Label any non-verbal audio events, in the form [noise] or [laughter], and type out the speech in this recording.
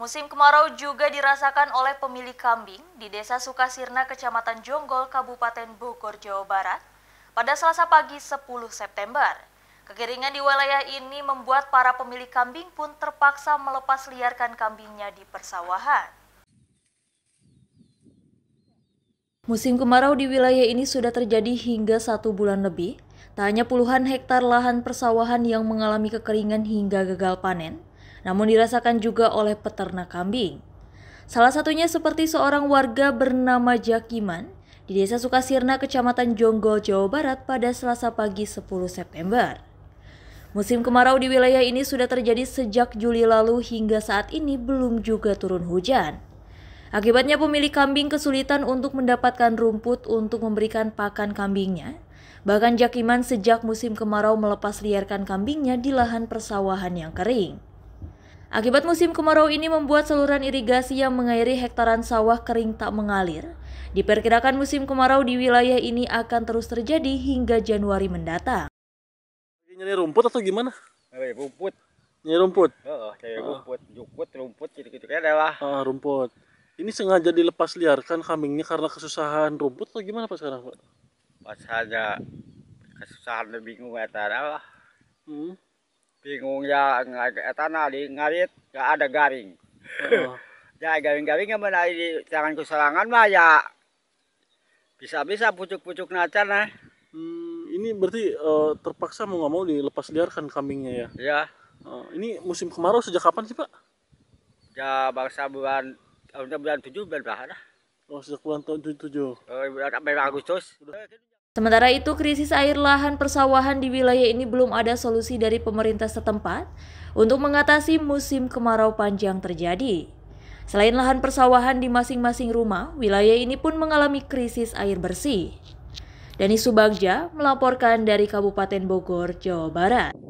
Musim kemarau juga dirasakan oleh pemilik kambing di Desa Sukasirna, Kecamatan Jonggol, Kabupaten Bogor, Jawa Barat pada Selasa pagi 10 September. Kekeringan di wilayah ini membuat para pemilik kambing pun terpaksa melepas liarkan kambingnya di persawahan. Musim kemarau di wilayah ini sudah terjadi hingga satu bulan lebih. Tak hanya puluhan hektar lahan persawahan yang mengalami kekeringan hingga gagal panen, namun dirasakan juga oleh peternak kambing. Salah satunya seperti seorang warga bernama Jakiman di Desa Sukasirna, Kecamatan Jonggol, Jawa Barat pada Selasa pagi 10 September. Musim kemarau di wilayah ini sudah terjadi sejak Juli lalu hingga saat ini belum juga turun hujan. Akibatnya pemilik kambing kesulitan untuk mendapatkan rumput untuk memberikan pakan kambingnya. Bahkan Jakiman sejak musim kemarau melepas liarkan kambingnya di lahan persawahan yang kering. Akibat musim kemarau ini membuat saluran irigasi yang mengairi hektaran sawah kering tak mengalir. Diperkirakan musim kemarau di wilayah ini akan terus terjadi hingga Januari mendatang. Nyari rumput atau gimana? Nyari rumput. Nyari rumput? Oh, nyari rumput. Jukut, rumput, gitu-gitu adalah. Ah, rumput. Ini sengaja dilepas liarkan kambingnya karena kesusahan rumput atau gimana Pak sekarang Pak? Pas saja kesusahan dan bingung ya, ada lah. Hmm bingung ya tanah di ngarit gak ada garing oh. [laughs] ya garing-garingnya mana di tangan kusarangan mah ya bisa-bisa pucuk-pucuk nacan nah ini berarti eh, terpaksa mau nggak mau dilepas liarkan kambingnya ya ya oh, ini musim kemarau sejak kapan sih pak ya bangsa bulan tahunnya bulan tujuh bulan berapa oh sejak bulan tujuh tujuh oh, bulan Agustus Sementara itu, krisis air lahan persawahan di wilayah ini belum ada solusi dari pemerintah setempat untuk mengatasi musim kemarau panjang terjadi. Selain lahan persawahan di masing-masing rumah, wilayah ini pun mengalami krisis air bersih. Dani Subagja melaporkan dari Kabupaten Bogor, Jawa Barat.